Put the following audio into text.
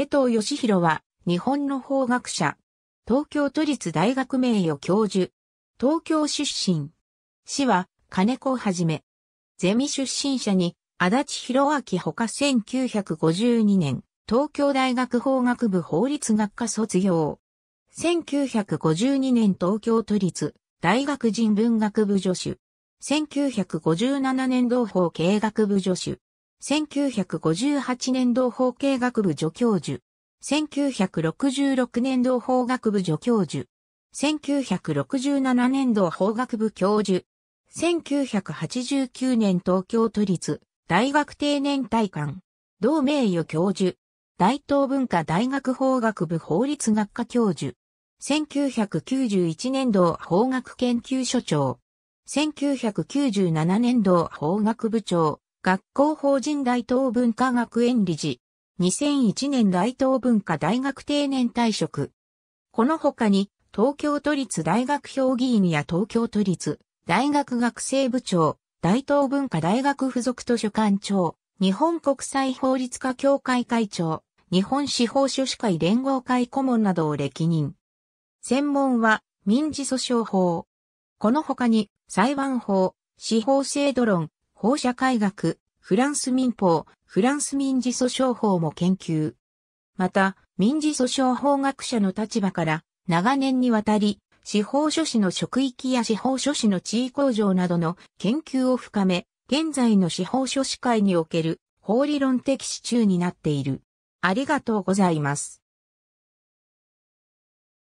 江藤義弘は、日本の法学者。東京都立大学名誉教授。東京出身。市は、金子をはじめ。ゼミ出身者に、足立博明ほか1952年、東京大学法学部法律学科卒業。1952年東京都立大学人文学部助手。1957年同法経学部助手。1958年同法経学部助教授。1966年同法学部助教授。1967年度法学部教授。1989年東京都立大学定年退官。同名誉教授。大東文化大学法学部法律学科教授。1991年度法学研究所長。1997年度法学部長。学校法人大東文化学園理事。2001年大東文化大学定年退職。この他に、東京都立大学評議員や東京都立大学学生部長、大東文化大学附属図書館長、日本国際法律家協会会長、日本司法書士会連合会顧問などを歴任。専門は民事訴訟法。この他に裁判法、司法制度論、放射科学、フランス民法、フランス民事訴訟法も研究。また、民事訴訟法学者の立場から、長年にわたり、司法書士の職域や司法書士の地位向上などの研究を深め、現在の司法書士会における法理論的支柱になっている。ありがとうございます。